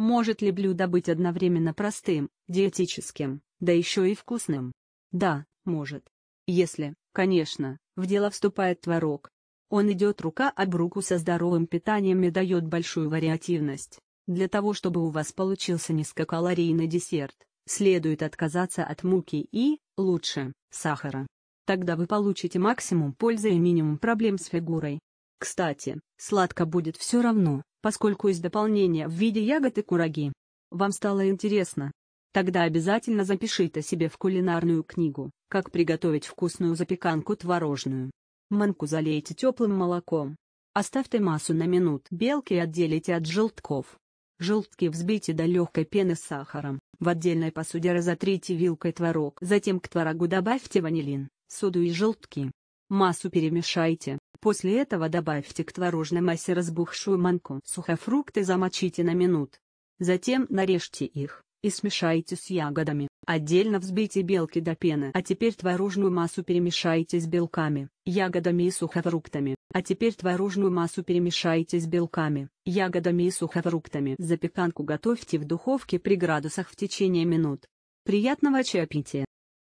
Может ли блюдо быть одновременно простым, диетическим, да еще и вкусным? Да, может. Если, конечно, в дело вступает творог. Он идет рука об руку со здоровым питанием и дает большую вариативность. Для того чтобы у вас получился низкокалорийный десерт, следует отказаться от муки и, лучше, сахара. Тогда вы получите максимум пользы и минимум проблем с фигурой. Кстати, сладко будет все равно, поскольку из дополнения в виде ягод и кураги. Вам стало интересно? Тогда обязательно запишите себе в кулинарную книгу, как приготовить вкусную запеканку творожную. Манку залейте теплым молоком. Оставьте массу на минут. Белки отделите от желтков. Желтки взбейте до легкой пены с сахаром. В отдельной посуде разотрите вилкой творог. Затем к творогу добавьте ванилин, соду и желтки. Массу перемешайте. После этого добавьте к творожной массе разбухшую манку. Сухофрукты замочите на минут. Затем нарежьте их и смешайте с ягодами. Отдельно взбейте белки до пены. А теперь творожную массу перемешайте с белками, ягодами и сухофруктами. А теперь творожную массу перемешайте с белками, ягодами и сухофруктами. Запеканку готовьте в духовке при градусах в течение минут. Приятного чаепития!